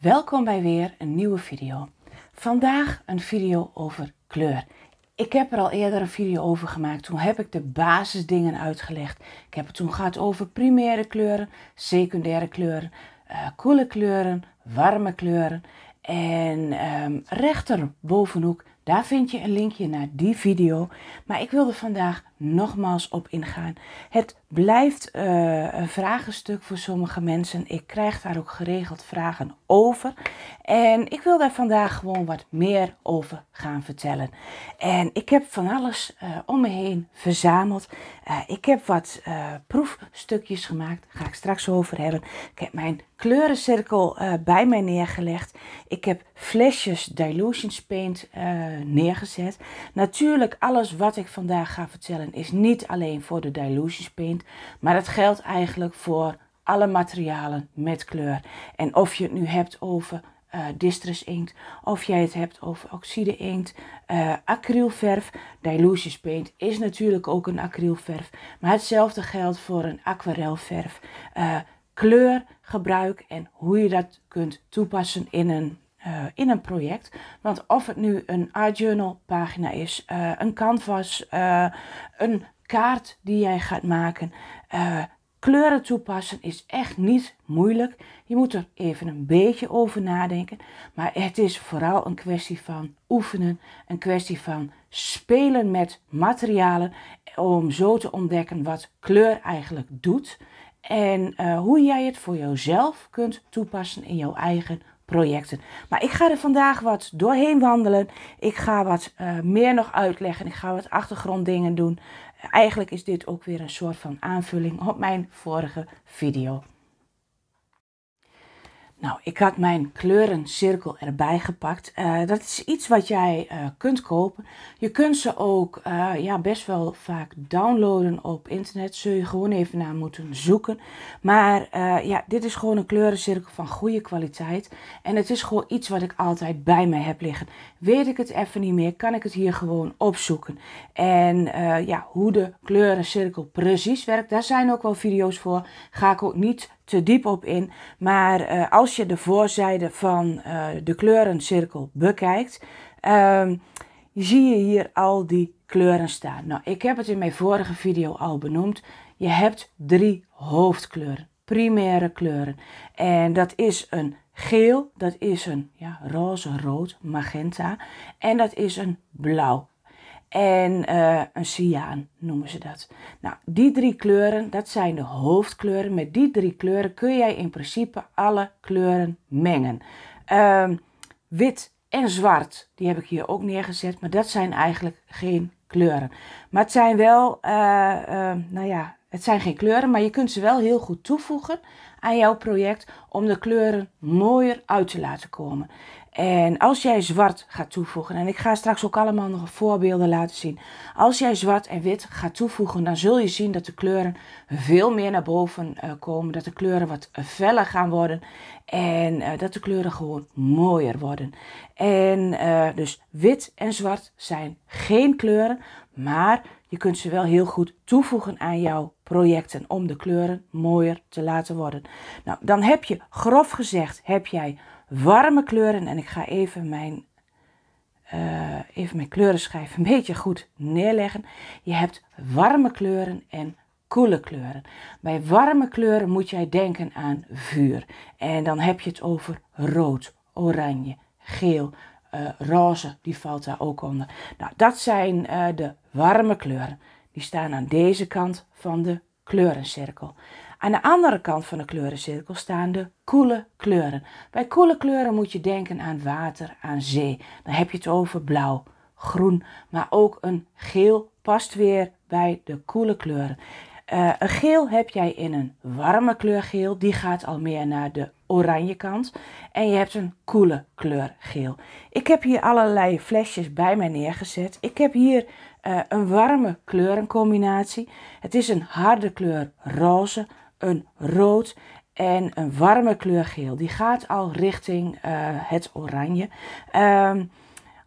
Welkom bij weer een nieuwe video. Vandaag een video over kleur. Ik heb er al eerder een video over gemaakt. Toen heb ik de basisdingen uitgelegd. Ik heb het toen gehad over primaire kleuren, secundaire kleuren, eh, koele kleuren, warme kleuren. En um, rechter daar vind je een linkje naar die video. Maar ik wilde vandaag nogmaals op ingaan. Het blijft eh, een vragenstuk voor sommige mensen. Ik krijg daar ook geregeld vragen over. En ik wil daar vandaag gewoon wat meer over gaan vertellen. En ik heb van alles eh, om me heen verzameld. Eh, ik heb wat proefstukjes gemaakt. Daar ga ik straks over hebben. Ik heb mijn kleurencirkel bij mij neergelegd. Ik heb flesjes Dilution Paint neergezet. Natuurlijk alles wat ik vandaag ga vertellen is niet alleen voor de dilution paint, maar dat geldt eigenlijk voor alle materialen met kleur. En of je het nu hebt over eh, distress inkt, of jij het hebt over oxide inkt, uh, acrylverf. Dilution paint is natuurlijk ook een acrylverf, maar hetzelfde geldt voor een aquarelverf. Uh, kleurgebruik en hoe je dat kunt toepassen in een eh, in een project. Want of het nu een art journal pagina is, eh, een canvas, eh, een kaart die jij gaat maken, kleuren toepassen is echt niet moeilijk. Je moet er even een beetje over nadenken. Maar het is vooral een kwestie van oefenen, een kwestie van spelen met materialen om zo te ontdekken wat kleur eigenlijk doet. En hoe jij het voor jezelf kunt toepassen in jouw eigen projecten. Maar ik ga er vandaag wat doorheen wandelen. Ik ga wat eh, meer nog uitleggen. Ik ga wat achtergronddingen doen. Eigenlijk is dit ook weer een soort van aanvulling op mijn vorige video. Nou, ik had mijn kleurencirkel erbij gepakt. Eh, dat is iets wat jij eh, kunt kopen. Je kunt ze ook eh, ja, best wel vaak downloaden op internet. Zul je gewoon even naar moeten zoeken. Maar ja, dit is gewoon een kleurencirkel van goede kwaliteit. En het is gewoon iets wat ik altijd bij me heb liggen. Weet ik het even niet meer, kan ik het hier gewoon opzoeken. En ja, hoe de kleurencirkel precies werkt, daar zijn ook wel video's voor. Ga ik ook niet te diep op in. Maar eh, als je de voorzijde van uh, de kleurencirkel bekijkt, ehm, zie je hier al die kleuren staan. Nou, ik heb het in mijn vorige video al benoemd. Je hebt drie hoofdkleuren, primaire kleuren. En dat is een geel, dat is een ja, roze, rood, magenta en dat is een blauw en eh, een cyaan noemen ze dat. Nou, die drie kleuren, dat zijn de hoofdkleuren. Met die drie kleuren kun jij in principe alle kleuren mengen. Ehm, wit en zwart, die heb ik hier ook neergezet, maar dat zijn eigenlijk geen kleuren. Maar het zijn wel, eh, eh, nou ja, het zijn geen kleuren, maar je kunt ze wel heel goed toevoegen aan jouw project om de kleuren mooier uit te laten komen. En als jij zwart gaat toevoegen, en ik ga straks ook allemaal nog voorbeelden laten zien. Als jij zwart en wit gaat toevoegen, dan zul je zien dat de kleuren veel meer naar boven eh, komen. Dat de kleuren wat feller gaan worden en eh, dat de kleuren gewoon mooier worden. En eh, dus wit en zwart zijn geen kleuren, maar je kunt ze wel heel goed toevoegen aan jouw projecten om de kleuren mooier te laten worden. Nou, dan heb je grof gezegd, heb jij warme kleuren. En ik ga even mijn, eh, even mijn kleurenschijf een beetje goed neerleggen. Je hebt warme kleuren en koele kleuren. Bij warme kleuren moet jij denken aan vuur. En dan heb je het over rood, oranje, geel, eh, roze. Die valt daar ook onder. Nou, dat zijn eh, de warme kleuren. Die staan aan deze kant van de kleurencirkel. Aan de andere kant van de kleurencirkel staan de koele kleuren. Bij koele kleuren moet je denken aan water, aan zee. Dan heb je het over blauw, groen, maar ook een geel past weer bij de koele kleuren. Eh, een geel heb jij in een warme kleur geel, die gaat al meer naar de oranje kant. En je hebt een koele kleur geel. Ik heb hier allerlei flesjes bij mij neergezet. Ik heb hier eh, een warme kleurencombinatie. Het is een harde kleur roze, een rood en een warme kleur geel. Die gaat al richting eh, het oranje. Ehm,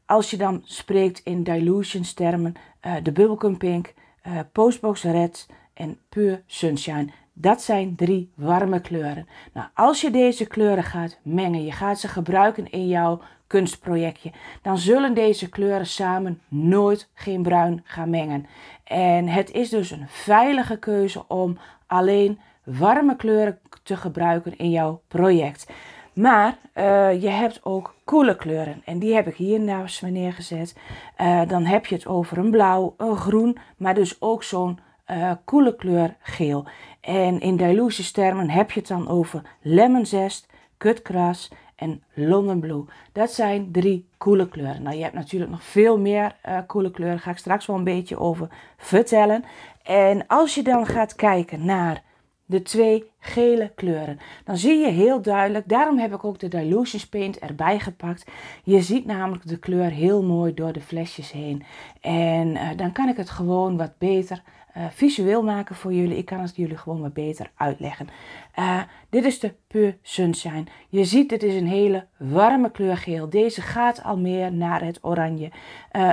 als je dan spreekt in dilution termen, eh, de bubblegum pink, eh, postbox red en pure sunshine. Dat zijn drie warme kleuren. Nou, als je deze kleuren gaat mengen, je gaat ze gebruiken in jouw kunstprojectje, dan zullen deze kleuren samen nooit geen bruin gaan mengen. En het is dus een veilige keuze om alleen warme kleuren te gebruiken in jouw project. Maar eh, je hebt ook koele kleuren. En die heb ik hier naast me neergezet. Eh, dan heb je het over een blauw, een groen, maar dus ook zo'n uh, koele kleur geel. En in termen heb je het dan over lemonzest, kutkras en London Dat zijn drie koele kleuren. Nou, je hebt natuurlijk nog veel meer koele kleuren. Daar ga ik straks wel een beetje over vertellen. En als je dan gaat kijken naar de twee gele kleuren. Dan zie je heel duidelijk, daarom heb ik ook de dilutions Paint erbij gepakt. Je ziet namelijk de kleur heel mooi door de flesjes heen. En eh, dan kan ik het gewoon wat beter eh, visueel maken voor jullie. Ik kan het jullie gewoon wat beter uitleggen. Eh, dit is de Pure Sunshine. Je ziet, dit is een hele warme kleur geel. Deze gaat al meer naar het oranje.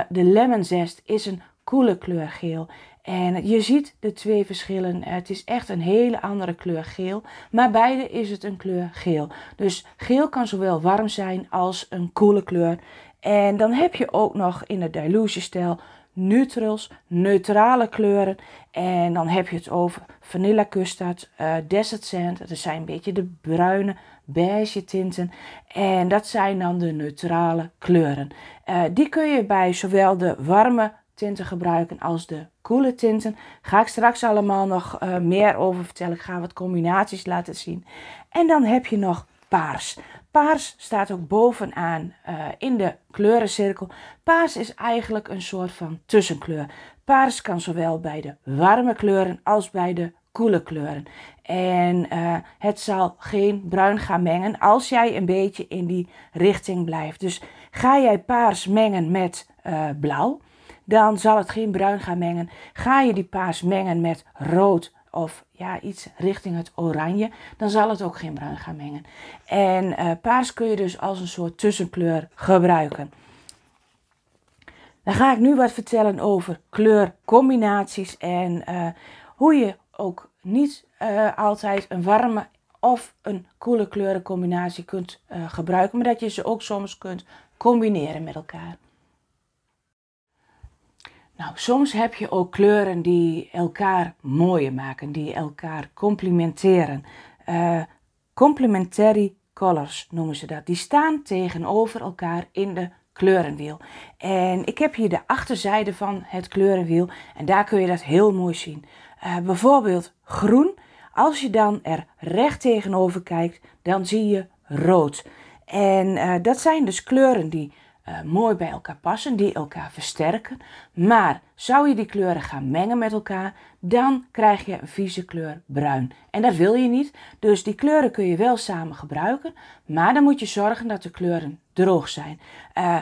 de Lemon Zest is een koele kleur geel. En je ziet de twee verschillen. Het is echt een hele andere kleur geel. Maar beide is het een kleur geel. Dus geel kan zowel warm zijn als een koele kleur. En dan heb je ook nog in het dilutie-stijl neutrals, neutrale kleuren. En dan heb je het over vanilla custard, uh, desert sand. Dat zijn een beetje de bruine, beige tinten. En dat zijn dan de neutrale kleuren. Eh, die kun je bij zowel de warme tinten gebruiken als de koele tinten. Ga ik straks allemaal nog eh, meer over vertellen. Ik ga wat combinaties laten zien. En dan heb je nog paars. Paars staat ook bovenaan eh, in de kleurencirkel. Paars is eigenlijk een soort van tussenkleur. Paars kan zowel bij de warme kleuren als bij de koele kleuren. En eh, het zal geen bruin gaan mengen als jij een beetje in die richting blijft. Dus ga jij paars mengen met blauw, dan zal het geen bruin gaan mengen. Ga je die paars mengen met rood of ja, iets richting het oranje, dan zal het ook geen bruin gaan mengen. En eh, paars kun je dus als een soort tussenkleur gebruiken. Dan ga ik nu wat vertellen over kleurcombinaties en eh, hoe je ook niet eh, altijd een warme of een koele kleurencombinatie kunt gebruiken, maar dat je ze ook soms kunt combineren met elkaar. Nou, soms heb je ook kleuren die elkaar mooier maken, die elkaar complementeren. Uh, eh, complementary colors noemen ze dat. Die staan tegenover elkaar in de kleurenwiel. En ik heb hier de achterzijde van het kleurenwiel en daar kun je dat heel mooi zien. Eh, bijvoorbeeld groen. Als je dan er recht tegenover kijkt, dan zie je rood. En eh, dat zijn dus kleuren die eh, mooi bij elkaar passen, die elkaar versterken. Maar zou je die kleuren gaan mengen met elkaar, dan krijg je een vieze kleur bruin. En dat wil je niet, dus die kleuren kun je wel samen gebruiken, maar dan moet je zorgen dat de kleuren droog zijn. Eh,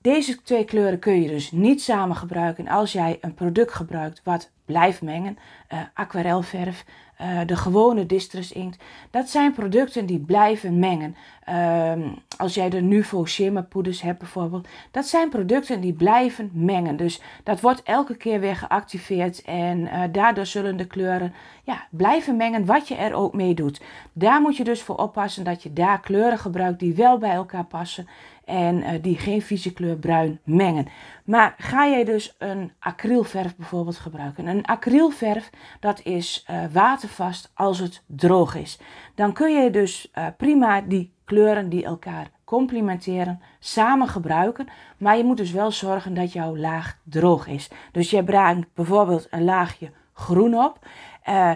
deze twee kleuren kun je dus niet samen gebruiken als jij een product gebruikt wat blijft mengen. Uh, aquarelverf, eh, de gewone Distress inkt. Dat zijn producten die blijven mengen. Ehm, als jij de Nuvo poeders hebt bijvoorbeeld. Dat zijn producten die blijven mengen. Dus dat wordt elke keer weer geactiveerd. En eh, daardoor zullen de kleuren ja, blijven mengen wat je er ook mee doet. Daar moet je dus voor oppassen dat je daar kleuren gebruikt die wel bij elkaar passen en eh, die geen vieze kleur bruin mengen. Maar ga jij dus een acrylverf bijvoorbeeld gebruiken? Een acrylverf dat is eh, watervast als het droog is. Dan kun je dus eh, prima die kleuren die elkaar complementeren, samen gebruiken. Maar je moet dus wel zorgen dat jouw laag droog is. Dus je brengt bijvoorbeeld een laagje groen op.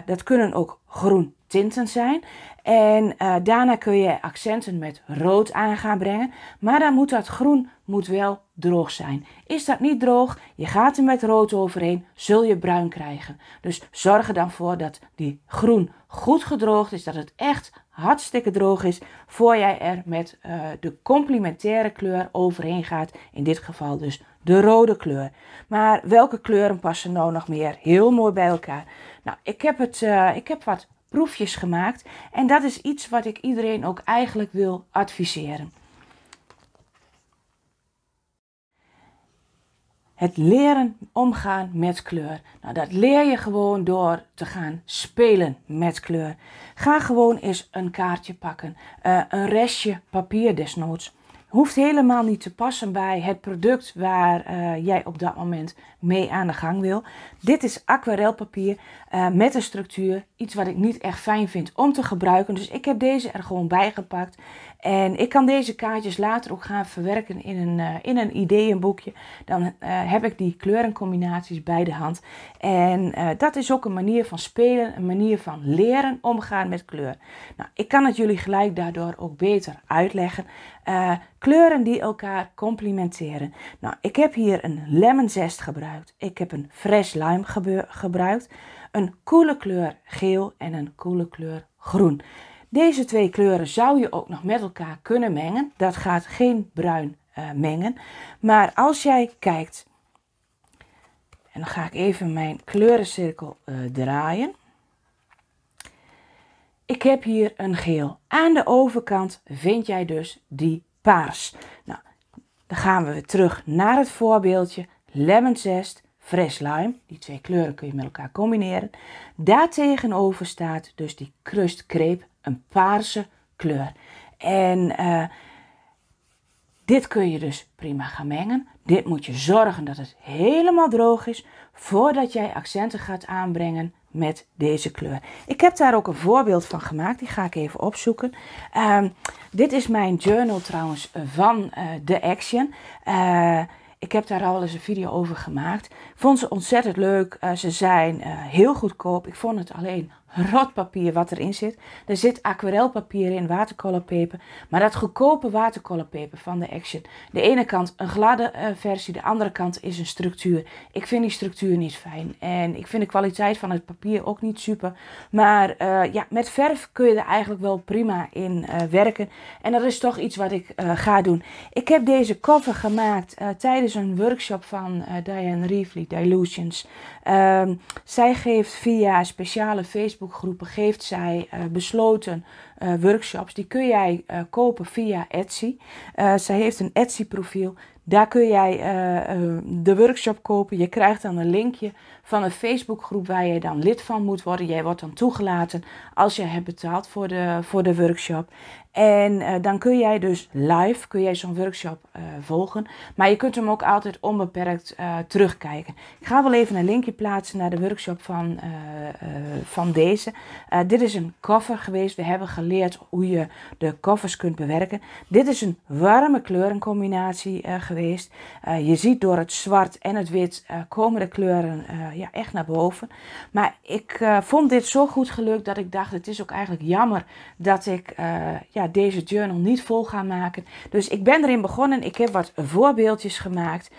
dat kunnen ook groen tinten zijn. En eh, daarna kun je accenten met rood aan gaan brengen. Maar dan moet dat groen moet wel droog zijn. Is dat niet droog, je gaat er met rood overheen, zul je bruin krijgen. Dus zorg er dan voor dat die groen goed gedroogd is, dat het echt hartstikke droog is, voor jij er met eh, de complementaire kleur overheen gaat. In dit geval dus de rode kleur. Maar welke kleuren passen nou nog meer heel mooi bij elkaar? Nou, ik heb, het, eh, ik heb wat proefjes gemaakt. En dat is iets wat ik iedereen ook eigenlijk wil adviseren. Het leren omgaan met kleur. Nou, dat leer je gewoon door te gaan spelen met kleur. Ga gewoon eens een kaartje pakken, eh, een restje papier desnoods hoeft helemaal niet te passen bij het product waar eh, jij op dat moment mee aan de gang wil. Dit is aquarelpapier uh, met een structuur. Iets wat ik niet echt fijn vind om te gebruiken. Dus ik heb deze er gewoon bij gepakt. En ik kan deze kaartjes later ook gaan verwerken in een, eh, in een ideeënboekje. Dan eh, heb ik die kleurencombinaties bij de hand. En eh, dat is ook een manier van spelen, een manier van leren omgaan met kleur. Nou, ik kan het jullie gelijk daardoor ook beter uitleggen. kleuren die elkaar complementeren. Nou, ik heb hier een lemon zest gebruikt. Ik heb een fresh lime gebruikt. Een koele kleur geel en een koele kleur groen. Deze twee kleuren zou je ook nog met elkaar kunnen mengen. Dat gaat geen bruin eh, mengen. Maar als jij kijkt, en dan ga ik even mijn kleurencirkel eh, draaien. Ik heb hier een geel. Aan de overkant vind jij dus die paars. Nou, dan gaan we terug naar het voorbeeldje. Lemon zest, fresh lime. Die twee kleuren kun je met elkaar combineren. Daartegenover staat dus die crust crepe een paarse kleur. En eh, dit kun je dus prima gaan mengen. Dit moet je zorgen dat het helemaal droog is voordat jij accenten gaat aanbrengen met deze kleur. Ik heb daar ook een voorbeeld van gemaakt, die ga ik even opzoeken. Ehm, dit is mijn journal trouwens van uh, The Action. Eh, ik heb daar al eens een video over gemaakt. Vond ze ontzettend leuk. ze zijn heel goedkoop. Ik vond het alleen rotpapier wat erin zit. Er zit aquarelpapier in, watercolorpeper. Maar dat goedkope watercolorpeper van de Action. De ene kant een gladde eh, versie, de andere kant is een structuur. Ik vind die structuur niet fijn. En ik vind de kwaliteit van het papier ook niet super. Maar eh, ja, met verf kun je er eigenlijk wel prima in eh, werken. En dat is toch iets wat ik ga doen. Ik heb deze koffer gemaakt tijdens een workshop van Diane Reevely, Dilutions. Ehm, zij geeft via speciale Facebookgroepen geeft zij eh, besloten eh, workshops. Die kun jij eh, kopen via Etsy. zij heeft een Etsy profiel. Daar kun jij eh, eh, de workshop kopen. Je krijgt dan een linkje van een Facebookgroep waar je dan lid van moet worden. Jij wordt dan toegelaten als je hebt betaald voor de, voor de workshop. En eh, dan kun jij dus live kun jij zo'n workshop volgen. Maar je kunt hem ook altijd onbeperkt terugkijken. Ik ga wel even een linkje plaatsen naar de workshop van, van deze. dit is een koffer geweest. We hebben geleerd hoe je de koffers kunt bewerken. Dit is een warme kleurencombinatie geweest. Eh, je ziet door het zwart en het wit eh, komen de kleuren eh, ja, echt naar boven. Maar ik vond dit zo goed gelukt dat ik dacht: het is ook eigenlijk jammer dat ik ja, deze journal niet vol ga maken. Dus ik ben erin begonnen. Ik heb wat voorbeeldjes gemaakt.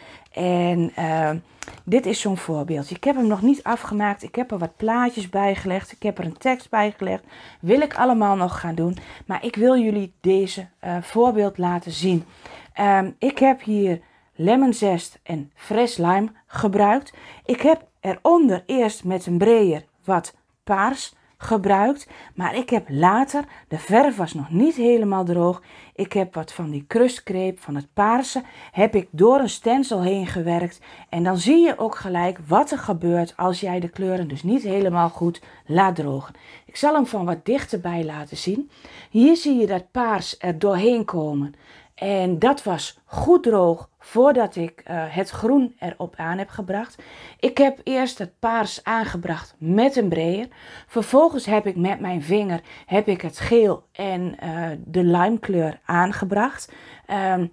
En ehm, dit is zo'n voorbeeld. Ik heb hem nog niet afgemaakt. Ik heb er wat plaatjes bij gelegd. Ik heb er een tekst bij gelegd. Wil ik allemaal nog gaan doen. Maar ik wil jullie deze eh, voorbeeld laten zien. Ehm, ik heb hier lemonzest en fris lime gebruikt. Ik heb eronder eerst met een breer wat paars gebruikt. Maar ik heb later, de verf was nog niet helemaal droog. Ik heb wat van die kruskreep van het paarse, heb ik door een stencil heen gewerkt. En dan zie je ook gelijk wat er gebeurt als jij de kleuren dus niet helemaal goed laat drogen. Ik zal hem van wat dichterbij laten zien. Hier zie je dat paars er doorheen komen. En dat was goed droog voordat ik eh, het groen erop aan heb gebracht. Ik heb eerst het paars aangebracht met een breer. Vervolgens heb ik met mijn vinger heb ik het geel en uh, de limekleur aangebracht. Ehm,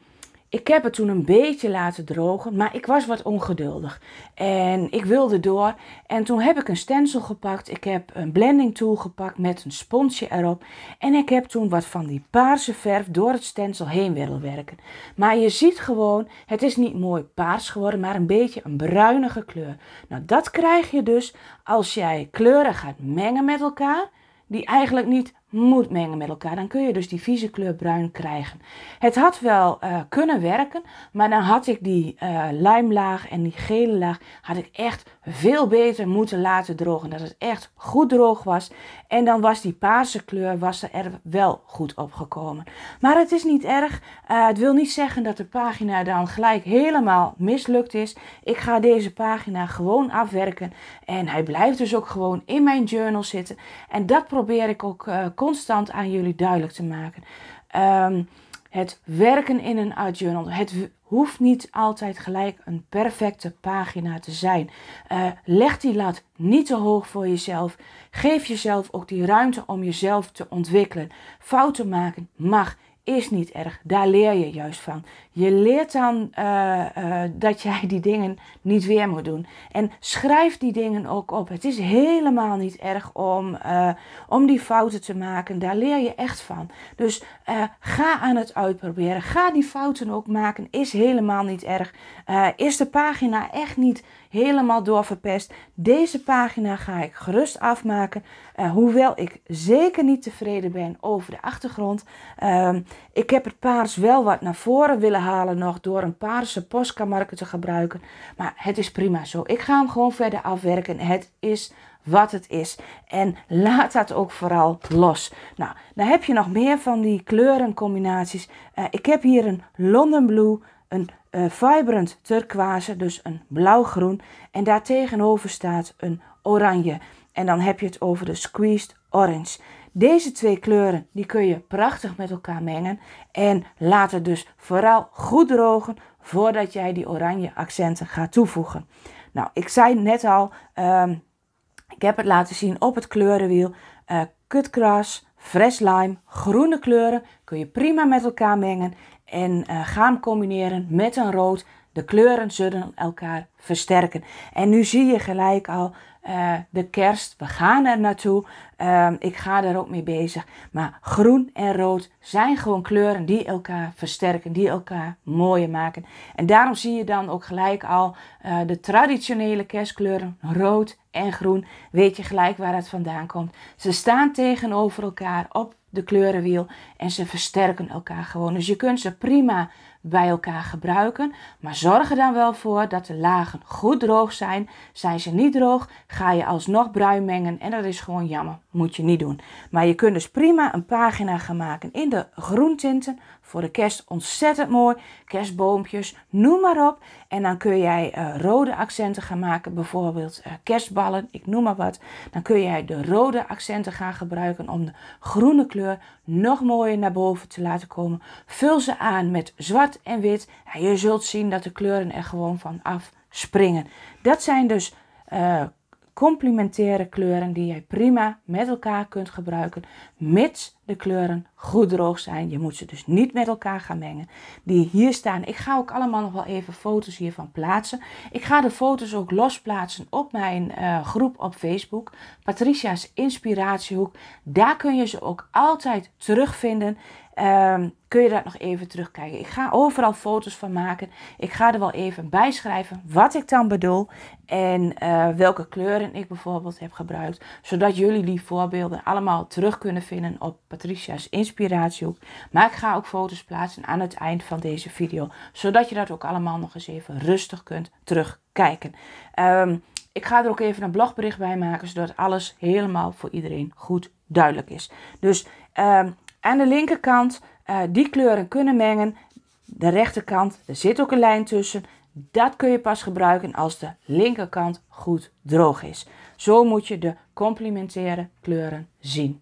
ik heb het toen een beetje laten drogen, maar ik was wat ongeduldig. En ik wilde door. En toen heb ik een stencil gepakt. Ik heb een blending tool gepakt met een sponsje erop. En ik heb toen wat van die paarse verf door het stencil heen willen werken. Maar je ziet gewoon, het is niet mooi paars geworden, maar een beetje een bruinige kleur. Nou, dat krijg je dus als jij kleuren gaat mengen met elkaar die eigenlijk niet moet mengen met elkaar. Dan kun je dus die vieze kleur bruin krijgen. Het had wel uh, kunnen werken, maar dan had ik die uh, lijmlaag en die gele laag had ik echt veel beter moeten laten drogen. Dat het echt goed droog was. En dan was die paarse kleur was er wel goed opgekomen. Maar het is niet erg. Eh, het wil niet zeggen dat de pagina dan gelijk helemaal mislukt is. Ik ga deze pagina gewoon afwerken. En hij blijft dus ook gewoon in mijn journal zitten. En dat probeer ik ook eh, constant aan jullie duidelijk te maken. Ehm, het werken in een art journal. Het hoeft niet altijd gelijk een perfecte pagina te zijn. Eh, leg die lat niet te hoog voor jezelf. Geef jezelf ook die ruimte om jezelf te ontwikkelen. Fouten maken mag is niet erg. Daar leer je juist van. Je leert dan eh, eh, dat jij die dingen niet weer moet doen. En schrijf die dingen ook op. Het is helemaal niet erg om, eh, om die fouten te maken. Daar leer je echt van. Dus ga aan het uitproberen. Ga die fouten ook maken. Is helemaal niet erg. is de pagina echt niet helemaal doorverpest. Deze pagina ga ik gerust afmaken. Eh, hoewel ik zeker niet tevreden ben over de achtergrond. Ehm, ik heb het paars wel wat naar voren willen halen nog door een paarse posca te gebruiken. Maar het is prima zo. Ik ga hem gewoon verder afwerken. Het is wat het is. En laat dat ook vooral los. Nou, dan heb je nog meer van die kleurencombinaties. Uh, ik heb hier een London Blue, een eh, vibrant turquoise, dus een blauwgroen. En daartegenover staat een oranje. En dan heb je het over de squeezed orange. Deze twee kleuren die kun je prachtig met elkaar mengen. En laat het dus vooral goed drogen voordat jij die oranje accenten gaat toevoegen. Nou, ik zei net al, ehm, ik heb het laten zien op het kleurenwiel. Uh, eh, cutgrass, fresh lime, groene kleuren kun je prima met elkaar mengen en eh, gaan combineren met een rood. De kleuren zullen elkaar versterken. En nu zie je gelijk al eh, de kerst. We gaan er naartoe. Ehm, ik ga daar ook mee bezig. Maar groen en rood zijn gewoon kleuren die elkaar versterken, die elkaar mooier maken. En daarom zie je dan ook gelijk al eh, de traditionele kerstkleuren rood en groen. Weet je gelijk waar het vandaan komt. Ze staan tegenover elkaar op de kleurenwiel. En ze versterken elkaar gewoon. Dus je kunt ze prima bij elkaar gebruiken. Maar zorg er dan wel voor dat de lagen goed droog zijn. Zijn ze niet droog, ga je alsnog bruin mengen. En dat is gewoon jammer, moet je niet doen. Maar je kunt dus prima een pagina gaan maken in de groentinten. Voor de kerst ontzettend mooi. Kerstboompjes, noem maar op. En dan kun jij eh, rode accenten gaan maken. Bijvoorbeeld eh, kerstballen, ik noem maar wat. Dan kun jij de rode accenten gaan gebruiken om de groene kleur nog mooier naar boven te laten komen. Vul ze aan met zwart en wit. je zult zien dat de kleuren er gewoon van springen. Dat zijn dus uh, complementaire kleuren die jij prima met elkaar kunt gebruiken, mits de kleuren goed droog zijn. Je moet ze dus niet met elkaar gaan mengen. Die hier staan. Ik ga ook allemaal nog wel even foto's hiervan plaatsen. Ik ga de foto's ook los plaatsen op mijn eh, groep op Facebook, Patricia's Inspiratiehoek. Daar kun je ze ook altijd terugvinden. Ehm, kun je dat nog even terugkijken. Ik ga overal foto's van maken. Ik ga er wel even bij schrijven wat ik dan bedoel en eh, welke kleuren ik bijvoorbeeld heb gebruikt. Zodat jullie die voorbeelden allemaal terug kunnen vinden op Patricia's Inspiratiehoek. Maar ik ga ook foto's plaatsen aan het eind van deze video. Zodat je dat ook allemaal nog eens even rustig kunt terugkijken. Ehm, ik ga er ook even een blogbericht bij maken, zodat alles helemaal voor iedereen goed duidelijk is. Dus ehm, aan de linkerkant eh, die kleuren kunnen mengen. De rechterkant, er zit ook een lijn tussen. Dat kun je pas gebruiken als de linkerkant goed droog is. Zo moet je de complementaire kleuren zien.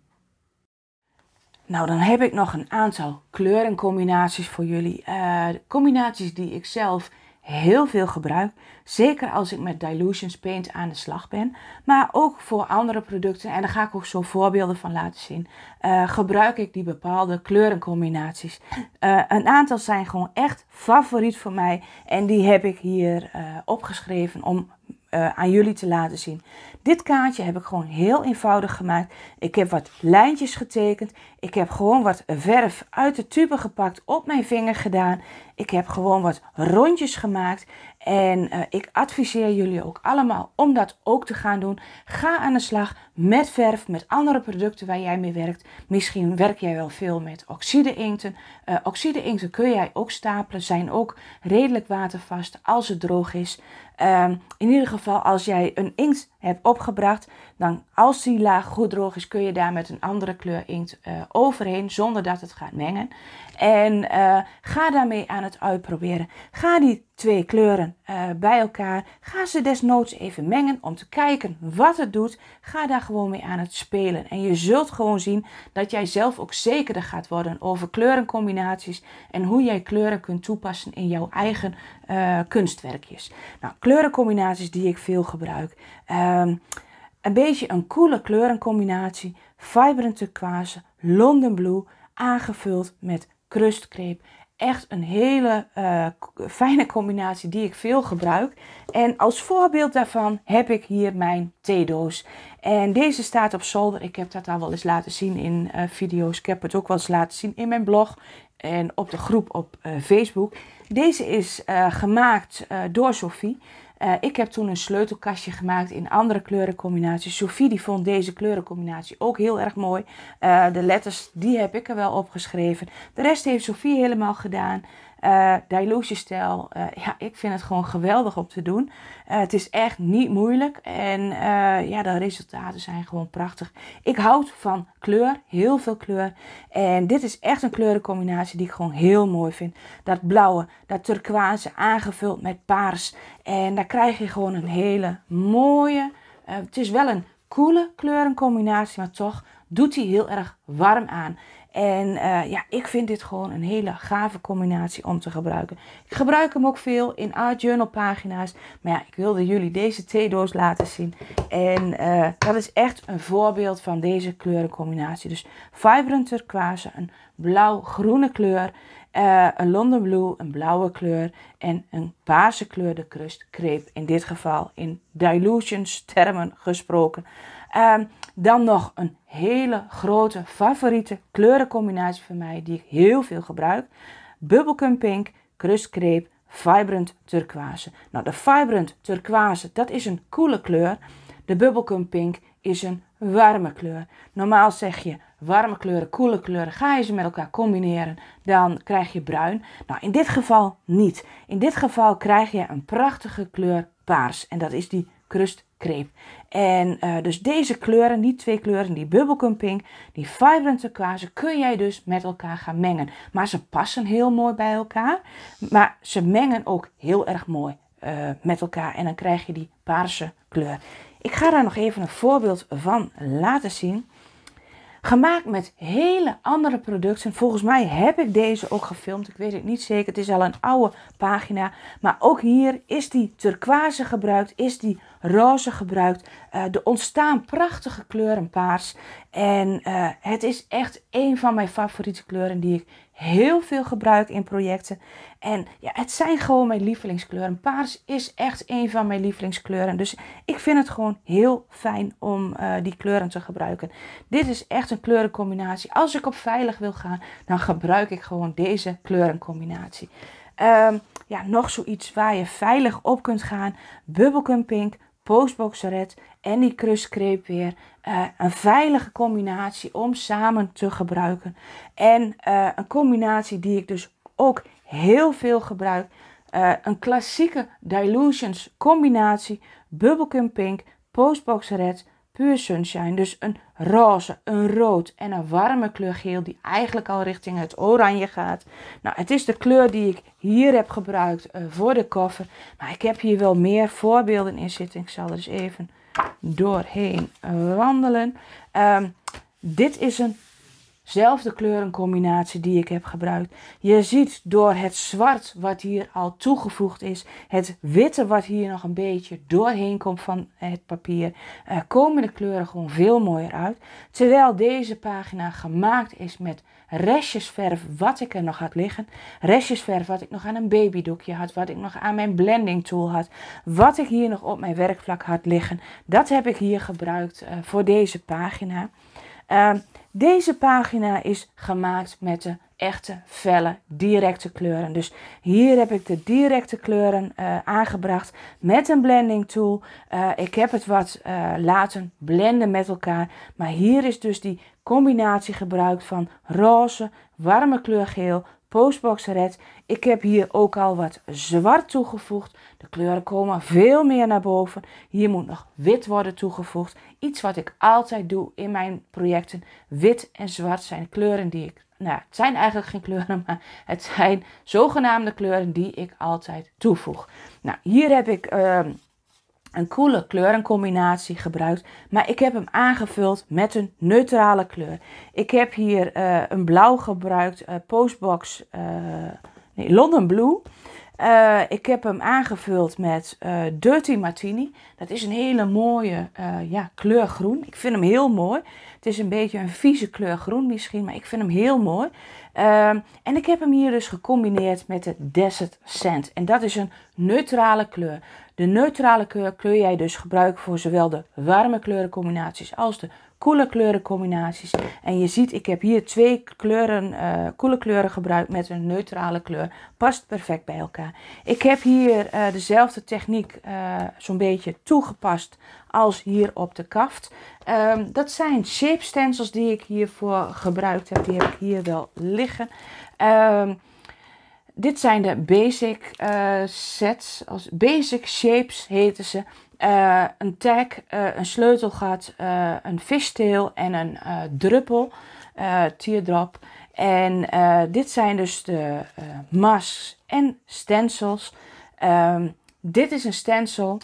Nou, dan heb ik nog een aantal kleurencombinaties voor jullie. Uh, combinaties die ik zelf heel veel gebruik. Zeker als ik met Dilutions Paint aan de slag ben. Maar ook voor andere producten, en daar ga ik ook zo voorbeelden van laten zien, eh, gebruik ik die bepaalde kleurencombinaties. Uh, een aantal zijn gewoon echt favoriet voor mij en die heb ik hier eh, opgeschreven om eh, aan jullie te laten zien. Dit kaartje heb ik gewoon heel eenvoudig gemaakt. Ik heb wat lijntjes getekend. Ik heb gewoon wat verf uit de tube gepakt, op mijn vinger gedaan. Ik heb gewoon wat rondjes gemaakt. En eh, ik adviseer jullie ook allemaal om dat ook te gaan doen. Ga aan de slag met verf, met andere producten waar jij mee werkt. Misschien werk jij wel veel met oxide-inkten. Eh, oxide-inkten kun jij ook stapelen, zijn ook redelijk watervast als het droog is. Ehm, in ieder geval als jij een inkt hebt opgebracht dan als die laag goed droog is, kun je daar met een andere kleur inkt eh, overheen zonder dat het gaat mengen. En eh, ga daarmee aan het uitproberen. Ga die twee kleuren eh, bij elkaar. Ga ze desnoods even mengen om te kijken wat het doet. Ga daar gewoon mee aan het spelen. En je zult gewoon zien dat jij zelf ook zekerder gaat worden over kleurencombinaties en hoe jij kleuren kunt toepassen in jouw eigen kunstwerkjes. Nou, kleurencombinaties die ik veel gebruik. Ehm een beetje een coole kleurencombinatie. Vibrant turquoise, London Blue, aangevuld met crustkreep. Echt een hele eh, fijne combinatie die ik veel gebruik. En als voorbeeld daarvan heb ik hier mijn theedoos. En deze staat op zolder. Ik heb dat al wel eens laten zien in eh, video's. Ik heb het ook wel eens laten zien in mijn blog en op de groep op eh, Facebook. Deze is gemaakt door Sophie. Eh, ik heb toen een sleutelkastje gemaakt in andere kleurencombinaties. Sophie die vond deze kleurencombinatie ook heel erg mooi. Eh, de letters die heb ik er wel opgeschreven. De rest heeft Sophie helemaal gedaan. Uh, eh, stijl. Eh, ja, ik vind het gewoon geweldig om te doen. Eh, het is echt niet moeilijk en ja, de resultaten zijn gewoon prachtig. Ik houd van kleur, heel veel kleur. En dit is echt een kleurencombinatie die ik gewoon heel mooi vind. Dat blauwe, dat turquoise aangevuld met paars. En daar krijg je gewoon een hele mooie, het is wel een coole kleurencombinatie, maar toch doet hij heel erg warm aan. En eh, ja, ik vind dit gewoon een hele gave combinatie om te gebruiken. Ik gebruik hem ook veel in Art Journal pagina's. Maar ja, ik wilde jullie deze theedoos laten zien. En eh, dat is echt een voorbeeld van deze kleurencombinatie. Dus vibrant turquoise, een blauw-groene kleur. Eh, een London Blue, een blauwe kleur. En een paarse kleur, de crust crepe. In dit geval in dilutions termen gesproken. Ehm, dan nog een hele grote favoriete kleurencombinatie van mij die ik heel veel gebruik. Bubblegum Pink, crepe, Vibrant Turquoise. Nou, de Vibrant Turquoise, dat is een koele kleur. De Bubblegum Pink is een warme kleur. Normaal zeg je warme kleuren, koele kleuren, ga je ze met elkaar combineren, dan krijg je bruin. Nou, in dit geval niet. In dit geval krijg je een prachtige kleur paars en dat is die crepe. En eh, dus deze kleuren, die twee kleuren, die bubblegum pink, die vibrant turquoise, kun jij dus met elkaar gaan mengen. Maar ze passen heel mooi bij elkaar, maar ze mengen ook heel erg mooi eh, met elkaar. En dan krijg je die paarse kleur. Ik ga daar nog even een voorbeeld van laten zien. Gemaakt met hele andere producten. Volgens mij heb ik deze ook gefilmd. Ik weet het niet zeker. Het is al een oude pagina. Maar ook hier is die turquoise gebruikt. Is die roze gebruikt. Uh, er ontstaan prachtige kleuren paars. En eh, het is echt een van mijn favoriete kleuren die ik heel veel gebruik in projecten. En ja, het zijn gewoon mijn lievelingskleuren. Paars is echt een van mijn lievelingskleuren. Dus ik vind het gewoon heel fijn om eh, die kleuren te gebruiken. Dit is echt een kleurencombinatie. Als ik op veilig wil gaan, dan gebruik ik gewoon deze kleurencombinatie. Ehm, ja, nog zoiets waar je veilig op kunt gaan. Bubblegum pink, red en die crepe weer. Eh, een veilige combinatie om samen te gebruiken. En eh, een combinatie die ik dus ook heel veel gebruikt. Eh, een klassieke Dilutions combinatie. Bubblegum Pink, Postbox Red, Pure Sunshine. Dus een roze, een rood en een warme kleur geel die eigenlijk al richting het oranje gaat. Nou, het is de kleur die ik hier heb gebruikt eh, voor de koffer. Maar ik heb hier wel meer voorbeelden in zitten. Ik zal er eens even doorheen wandelen. Ehm, dit is een Zelfde kleurencombinatie die ik heb gebruikt. Je ziet door het zwart wat hier al toegevoegd is, het witte wat hier nog een beetje doorheen komt van het papier, eh, komen de kleuren gewoon veel mooier uit. Terwijl deze pagina gemaakt is met restjes verf wat ik er nog had liggen. Restjes verf wat ik nog aan een babydoekje had, wat ik nog aan mijn blending tool had, wat ik hier nog op mijn werkvlak had liggen. Dat heb ik hier gebruikt eh, voor deze pagina. Uh, deze pagina is gemaakt met de echte felle, directe kleuren. Dus hier heb ik de directe kleuren eh, aangebracht met een blending tool. Eh, ik heb het wat eh, laten blenden met elkaar. Maar hier is dus die combinatie gebruikt van roze, warme kleur geel Postbox Red. Ik heb hier ook al wat zwart toegevoegd. De kleuren komen veel meer naar boven. Hier moet nog wit worden toegevoegd. Iets wat ik altijd doe in mijn projecten. Wit en zwart zijn kleuren die ik... Nou, het zijn eigenlijk geen kleuren, maar het zijn zogenaamde kleuren die ik altijd toevoeg. Nou, hier heb ik... Ehm, een coole kleurencombinatie gebruikt. Maar ik heb hem aangevuld met een neutrale kleur. Ik heb hier eh, een blauw gebruikt, eh, postbox uh, nee, London Blue. ik heb hem aangevuld met Dirty Martini. Dat is een hele mooie ja, kleur groen. Ik vind hem heel mooi. Het is een beetje een vieze kleur groen misschien, maar ik vind hem heel mooi. Ehm, en ik heb hem hier dus gecombineerd met de Desert Sand. En dat is een neutrale kleur. De neutrale kleur kun jij dus gebruiken voor zowel de warme kleurencombinaties als de koele kleurencombinaties. En je ziet, ik heb hier twee kleuren, uh, koele kleuren gebruikt met een neutrale kleur. Past perfect bij elkaar. Ik heb hier eh, dezelfde techniek eh, zo'n beetje toegepast als hier op de kaft. Ehm, dat zijn shape stencils die ik hiervoor gebruikt heb. Die heb ik hier wel liggen. Um, dit zijn de basic eh, sets, als basic shapes heten ze. Eh, een tag, eh, een sleutelgat, een fishtail en een druppel, teardrop. En dit zijn dus de masks en stencils. Ehm, dit is een stencil.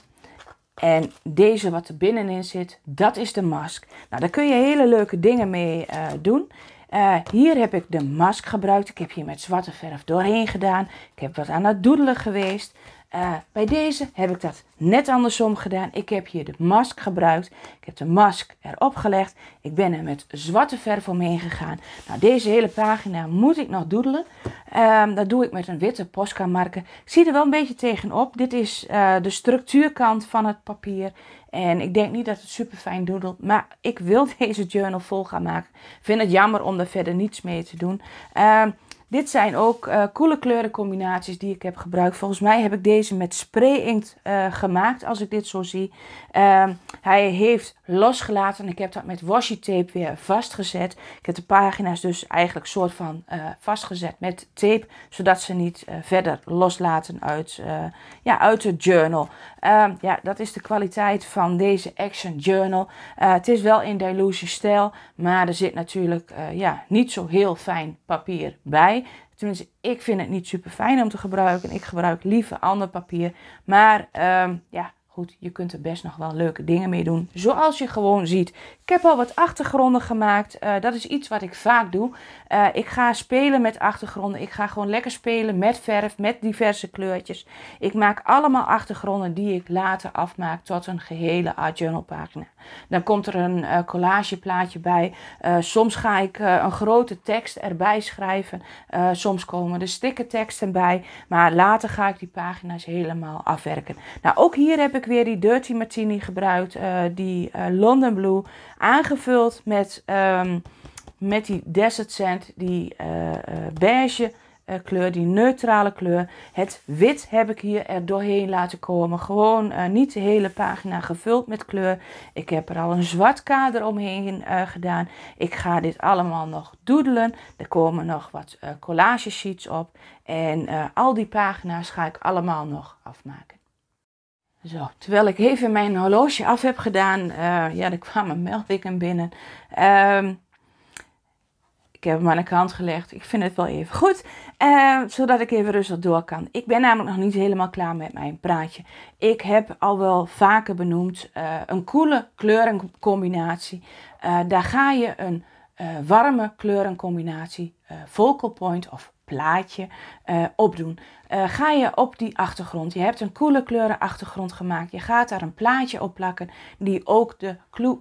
En deze wat er binnenin zit, dat is de mask. Nou, daar kun je hele leuke dingen mee doen. Eh, hier heb ik de mask gebruikt. Ik heb hier met zwarte verf doorheen gedaan. Ik heb wat aan het doedelen geweest. Eh, bij deze heb ik dat net andersom gedaan. Ik heb hier de mask gebruikt. Ik heb de mask erop gelegd. Ik ben er met zwarte verf omheen gegaan. Nou, deze hele pagina moet ik nog doedelen. Ehm, dat doe ik met een witte Posca marker. Ik zie er wel een beetje tegenop. Dit is eh, de structuurkant van het papier. En ik denk niet dat het super fijn doodelt. Maar ik wil deze journal vol gaan maken. Vind het jammer om daar verder niets mee te doen. Ehm, dit zijn ook uh, eh, coole kleurencombinaties die ik heb gebruikt. Volgens mij heb ik deze met spray inkt eh, gemaakt, als ik dit zo zie. Ehm, hij heeft losgelaten ik heb dat met washi tape weer vastgezet. Ik heb de pagina's dus eigenlijk soort van eh, vastgezet met tape, zodat ze niet eh, verder loslaten uit, eh, ja, uit het journal. Ehm, ja, dat is de kwaliteit van deze Action Journal. het is wel in deluxe stijl, maar er zit natuurlijk ja, niet zo heel fijn papier bij. Tenminste, ik vind het niet super fijn om te gebruiken. Ik gebruik liever ander papier. Maar ehm, ja, je kunt er best nog wel leuke dingen mee doen. Zoals je gewoon ziet. Ik heb al wat achtergronden gemaakt. Eh, dat is iets wat ik vaak doe. Eh, ik ga spelen met achtergronden. Ik ga gewoon lekker spelen met verf, met diverse kleurtjes. Ik maak allemaal achtergronden die ik later afmaak tot een gehele Art Journal pagina. Dan komt er een uh, collageplaatje bij. soms ga ik een grote tekst erbij schrijven. soms komen er teksten bij. Maar later ga ik die pagina's helemaal afwerken. Nou, ook hier heb ik weer die Dirty Martini gebruikt, eh, die eh, London Blue, aangevuld met, ehm, met die Desert Sand, die eh, beige kleur, die neutrale kleur. Het wit heb ik hier er doorheen laten komen. Gewoon niet de hele pagina gevuld met kleur. Ik heb er al een zwart kader omheen gedaan. Ik ga dit allemaal nog doedelen. Er komen nog wat collage sheets op. En al die pagina's ga ik allemaal nog afmaken. Zo, terwijl ik even mijn horloge af heb gedaan, eh, ja, er kwam een meldingen binnen. Ehm, ik heb hem aan de kant gelegd. Ik vind het wel even goed, eh, zodat ik even rustig door kan. Ik ben namelijk nog niet helemaal klaar met mijn praatje. Ik heb al wel vaker benoemd eh, een koele kleurencombinatie. daar ga je een warme kleurencombinatie, focal point of plaatje op doen. Eh, ga je op die achtergrond. Je hebt een koele kleuren achtergrond gemaakt. Je gaat daar een plaatje op plakken die ook de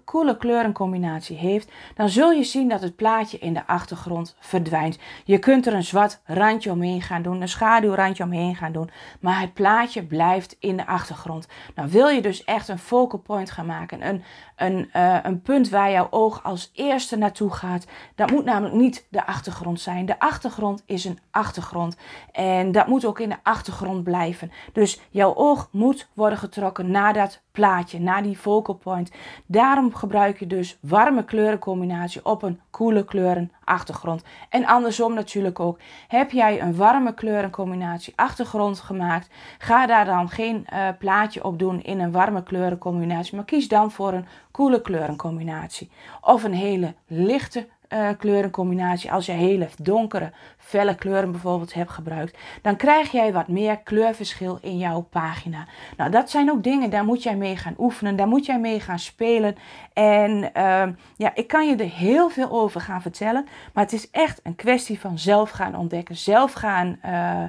koele kleurencombinatie heeft. Dan zul je zien dat het plaatje in de achtergrond verdwijnt. Je kunt er een zwart randje omheen gaan doen, een schaduwrandje omheen gaan doen. Maar het plaatje blijft in de achtergrond. Nou wil je dus echt een focal point gaan maken. Een, een, eh, een punt waar jouw oog als eerste naartoe gaat. Dat moet namelijk niet de achtergrond zijn. De achtergrond is een achtergrond. En dat moet ook in de achtergrond blijven. Dus jouw oog moet worden getrokken naar dat plaatje, naar die focal point. Daarom gebruik je dus warme kleurencombinatie op een koele kleuren achtergrond. En andersom natuurlijk ook. Heb jij een warme kleurencombinatie achtergrond gemaakt, ga daar dan geen eh, plaatje op doen in een warme kleurencombinatie, maar kies dan voor een koele kleurencombinatie of een hele lichte eh, kleurencombinatie, als je hele donkere, felle kleuren bijvoorbeeld hebt gebruikt, dan krijg jij wat meer kleurverschil in jouw pagina. Nou, dat zijn ook dingen, daar moet jij mee gaan oefenen, daar moet jij mee gaan spelen. En ehm, ja, ik kan je er heel veel over gaan vertellen, maar het is echt een kwestie van zelf gaan ontdekken, zelf gaan. Eh,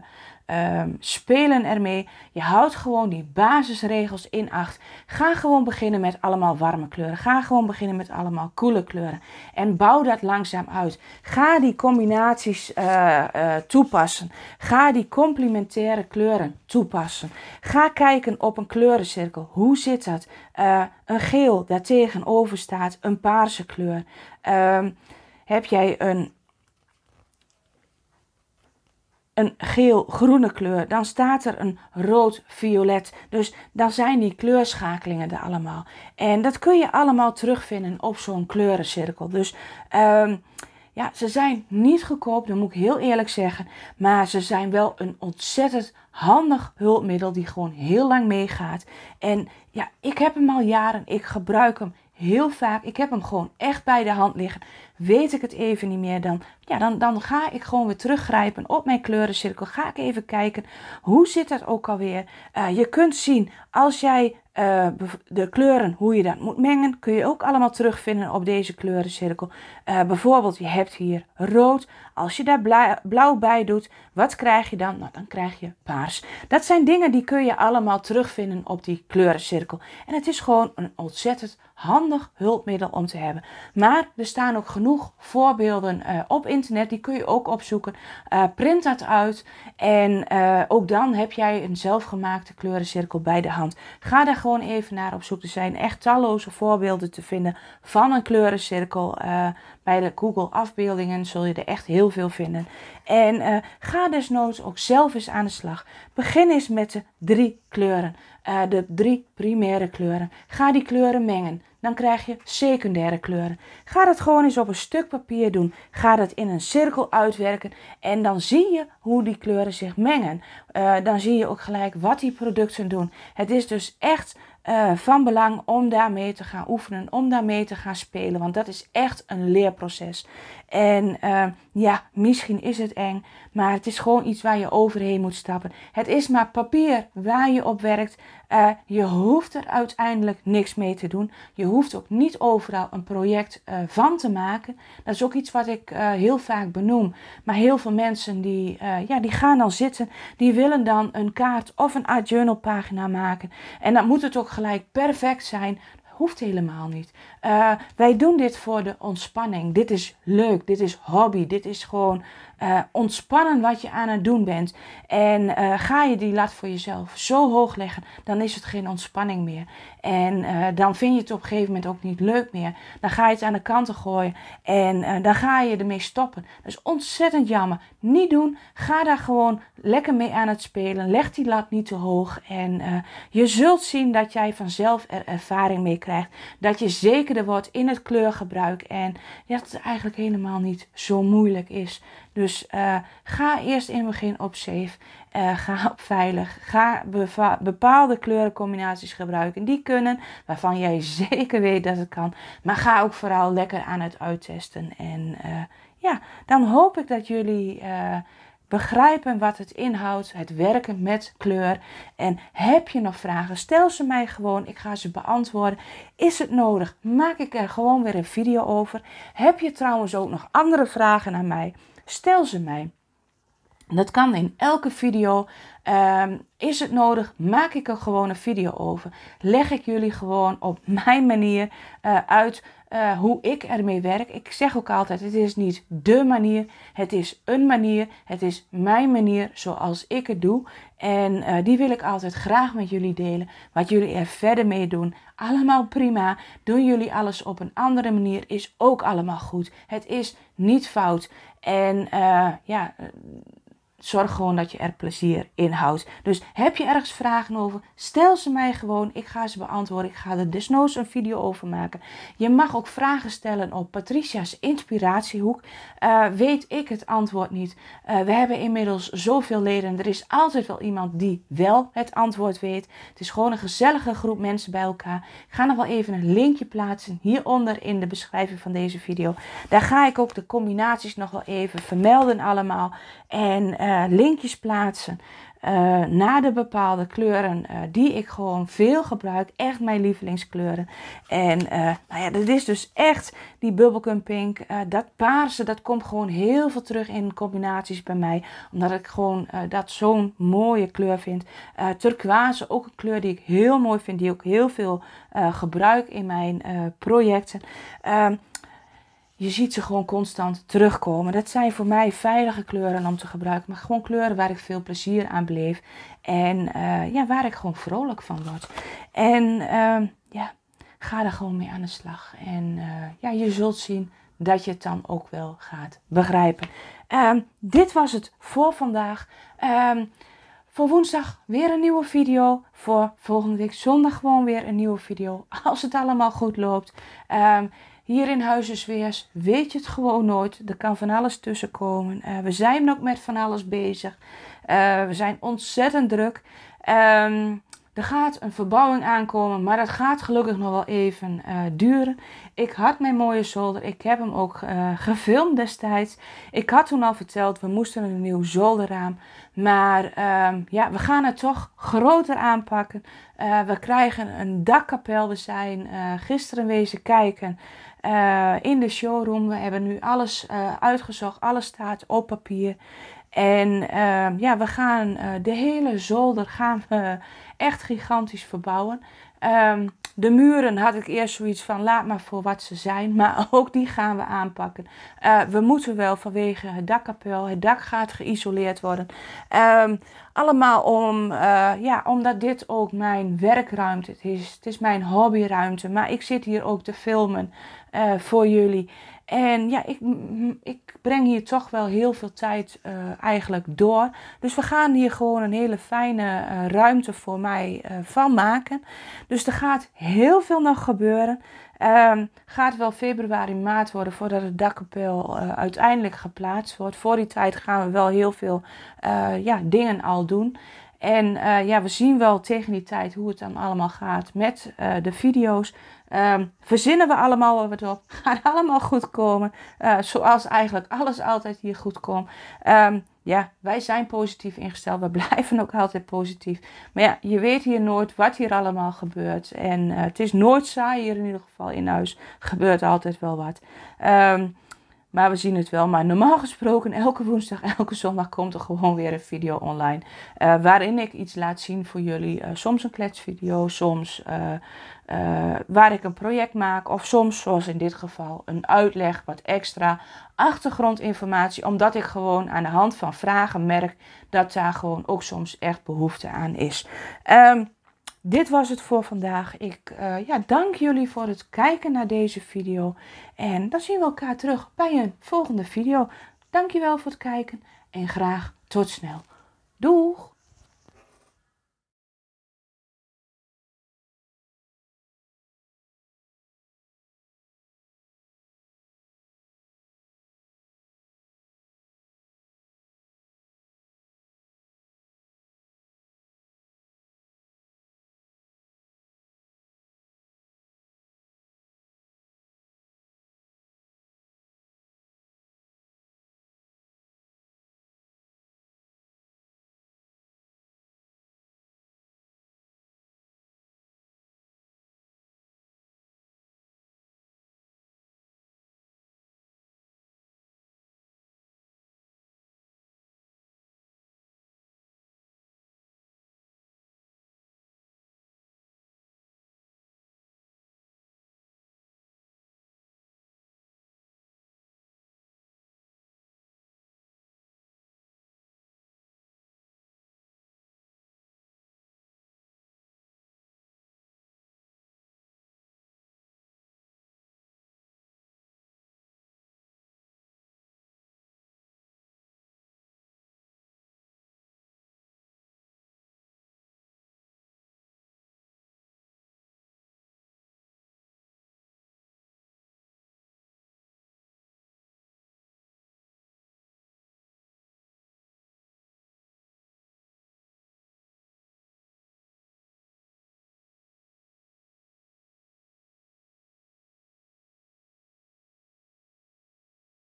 Ehm, spelen ermee. Je houdt gewoon die basisregels in acht. Ga gewoon beginnen met allemaal warme kleuren. Ga gewoon beginnen met allemaal koele kleuren. En bouw dat langzaam uit. Ga die combinaties eh, eh, toepassen. Ga die complementaire kleuren toepassen. Ga kijken op een kleurencirkel. Hoe zit dat? Eh, een geel daartegenover staat, een paarse kleur. Ehm, heb jij een een geel-groene kleur, dan staat er een rood-violet. Dus dan zijn die kleurschakelingen er allemaal. En dat kun je allemaal terugvinden op zo'n kleurencirkel. Dus ehm, ja, ze zijn niet goedkoop, dat moet ik heel eerlijk zeggen. Maar ze zijn wel een ontzettend handig hulpmiddel die gewoon heel lang meegaat. En ja, ik heb hem al jaren, ik gebruik hem heel vaak. Ik heb hem gewoon echt bij de hand liggen weet ik het even niet meer, dan, ja, dan, dan ga ik gewoon weer teruggrijpen op mijn kleurencirkel. Ga ik even kijken, hoe zit dat ook alweer? Uh, je kunt zien, als jij eh, de kleuren, hoe je dat moet mengen, kun je ook allemaal terugvinden op deze kleurencirkel. Eh, bijvoorbeeld, je hebt hier rood. Als je daar blauw bij doet, wat krijg je dan? Nou, dan krijg je paars. Dat zijn dingen die kun je allemaal terugvinden op die kleurencirkel. En het is gewoon een ontzettend handig hulpmiddel om te hebben. Maar er staan ook genoeg voorbeelden eh, op internet. Die kun je ook opzoeken. Eh, print dat uit. En eh, ook dan heb jij een zelfgemaakte kleurencirkel bij de hand. Ga daar gewoon even naar op zoek. Er zijn echt talloze voorbeelden te vinden van een kleurencirkel. bij de Google afbeeldingen zul je er echt heel veel vinden. En ga desnoods ook zelf eens aan de slag. Begin eens met de drie kleuren. de drie primaire kleuren. Ga die kleuren mengen dan krijg je secundaire kleuren. Ga dat gewoon eens op een stuk papier doen. Ga dat in een cirkel uitwerken en dan zie je hoe die kleuren zich mengen. Eh, dan zie je ook gelijk wat die producten doen. Het is dus echt eh, van belang om daarmee te gaan oefenen, om daarmee te gaan spelen, want dat is echt een leerproces. En ehm, ja, misschien is het eng, maar het is gewoon iets waar je overheen moet stappen. Het is maar papier waar je op werkt. Eh, je hoeft er uiteindelijk niks mee te doen. Je hoeft ook niet overal een project eh, van te maken. Dat is ook iets wat ik eh, heel vaak benoem. Maar heel veel mensen die, ja, die gaan al zitten, die willen dan een kaart of een art journal pagina maken. En dan moet het ook gelijk perfect zijn hoeft helemaal niet. Eh, wij doen dit voor de ontspanning. Dit is leuk, dit is hobby, dit is gewoon eh, ontspannen wat je aan het doen bent. En eh, ga je die lat voor jezelf zo hoog leggen, dan is het geen ontspanning meer. En dan vind je het op een gegeven moment ook niet leuk meer. Dan ga je het aan de kanten gooien en dan ga je ermee stoppen. Dat is ontzettend jammer. Niet doen, ga daar gewoon lekker mee aan het spelen. Leg die lat niet te hoog en je zult zien dat jij vanzelf ervaring mee krijgt. Dat je zeker zekerder wordt in het kleurgebruik. En dat het eigenlijk helemaal niet zo moeilijk is. Dus eh, ga eerst in het begin op safe. Uh, ga op veilig. Ga bepaalde kleurencombinaties gebruiken die kunnen, waarvan jij zeker weet dat het kan. Maar ga ook vooral lekker aan het uittesten. En eh, ja, dan hoop ik dat jullie begrijpen wat het inhoudt, het werken met kleur. En heb je nog vragen, stel ze mij gewoon, ik ga ze beantwoorden. Is het nodig, maak ik er gewoon weer een video over. Heb je trouwens ook nog andere vragen aan mij, stel ze mij. Dat kan in elke video. Ehm, is het nodig? Maak ik er gewoon een video over. Leg ik jullie gewoon op mijn manier eh, uit eh, hoe ik ermee werk. Ik zeg ook altijd: het is niet de manier. Het is een manier. Het is mijn manier zoals ik het doe. En eh, die wil ik altijd graag met jullie delen. Wat jullie er verder mee doen, allemaal prima. Doen jullie alles op een andere manier, is ook allemaal goed. Het is niet fout. En ja zorg gewoon dat je er plezier in houdt. Dus heb je ergens vragen over, stel ze mij gewoon. Ik ga ze beantwoorden. Ik ga er desnoods een video over maken. Je mag ook vragen stellen op Patricia's Inspiratiehoek. Eh, weet ik het antwoord niet. Eh, we hebben inmiddels zoveel leden. Er is altijd wel iemand die wel het antwoord weet. Het is gewoon een gezellige groep mensen bij elkaar. Ik ga nog wel even een linkje plaatsen hieronder in de beschrijving van deze video. Daar ga ik ook de combinaties nog wel even vermelden allemaal. En... Eh, eh, linkjes plaatsen uh, naar de bepaalde kleuren eh, die ik gewoon veel gebruik. Echt mijn lievelingskleuren. En nou ja, dat is dus echt die bubblegum pink. dat paarse, dat komt gewoon heel veel terug in combinaties bij mij. Omdat ik gewoon dat zo'n mooie kleur vind. turquoise, ook een kleur die ik heel mooi vind. Die ik heel veel gebruik in mijn projecten. Ehm, je ziet ze gewoon constant terugkomen. Dat zijn voor mij veilige kleuren om te gebruiken, maar gewoon kleuren waar ik veel plezier aan bleef en eh, ja, waar ik gewoon vrolijk van word. En ehm, ja, ga er gewoon mee aan de slag. En eh, ja, je zult zien dat je het dan ook wel gaat begrijpen. Ehm, dit was het voor vandaag. Ehm, voor woensdag weer een nieuwe video. Voor volgende week zondag gewoon weer een nieuwe video. Als het allemaal goed loopt. Hier in huis is weet je het gewoon nooit. Er kan van alles tussenkomen. Uh, we zijn ook met van alles bezig. Eh, we zijn ontzettend druk. Ehm, er gaat een verbouwing aankomen, maar dat gaat gelukkig nog wel even eh, duren. Ik had mijn mooie zolder. Ik heb hem ook gefilmd destijds. Ik had toen al verteld, we moesten een nieuw zolderraam. Maar ehm, ja, we gaan het toch groter aanpakken. we krijgen een dakkapel. We zijn gisteren wezen kijken. Eh, in de showroom. We hebben nu alles eh, uitgezocht, alles staat op papier. En ehm, ja, we gaan eh, de hele zolder gaan we echt gigantisch verbouwen. Ehm, de muren had ik eerst zoiets van laat maar voor wat ze zijn, maar ook die gaan we aanpakken. we moeten wel vanwege het dakkapel, het dak gaat geïsoleerd worden. Ehm, allemaal om, ja, omdat dit ook mijn werkruimte is. Het is mijn hobbyruimte, maar ik zit hier ook te filmen. Eh, voor jullie. En ja, ik, ik breng hier toch wel heel veel tijd eh, eigenlijk door. Dus we gaan hier gewoon een hele fijne eh, ruimte voor mij van maken. Dus er gaat heel veel nog gebeuren. Ehm, gaat wel februari, maart worden voordat het dakkapel uiteindelijk geplaatst wordt. Voor die tijd gaan we wel heel veel ja, dingen al doen. En ja, we zien wel tegen die tijd hoe het dan allemaal gaat met de video's. Ehm, verzinnen we allemaal wat op. Gaat allemaal goed komen. Eh, zoals eigenlijk alles altijd hier goed komt. Ehm, ja, wij zijn positief ingesteld. We blijven ook altijd positief. Maar ja, je weet hier nooit wat hier allemaal gebeurt. En eh, het is nooit saai hier in ieder geval in huis. Gebeurt altijd wel wat. Um, maar we zien het wel. Maar normaal gesproken, elke woensdag, elke zondag komt er gewoon weer een video online. Eh, waarin ik iets laat zien voor jullie. Eh, soms een kletsvideo, soms eh, waar ik een project maak. Of soms, zoals in dit geval, een uitleg, wat extra achtergrondinformatie. Omdat ik gewoon aan de hand van vragen merk dat daar gewoon ook soms echt behoefte aan is. Um, dit was het voor vandaag. Ik eh, ja, dank jullie voor het kijken naar deze video. En dan zien we elkaar terug bij een volgende video. Dankjewel voor het kijken en graag tot snel. Doeg!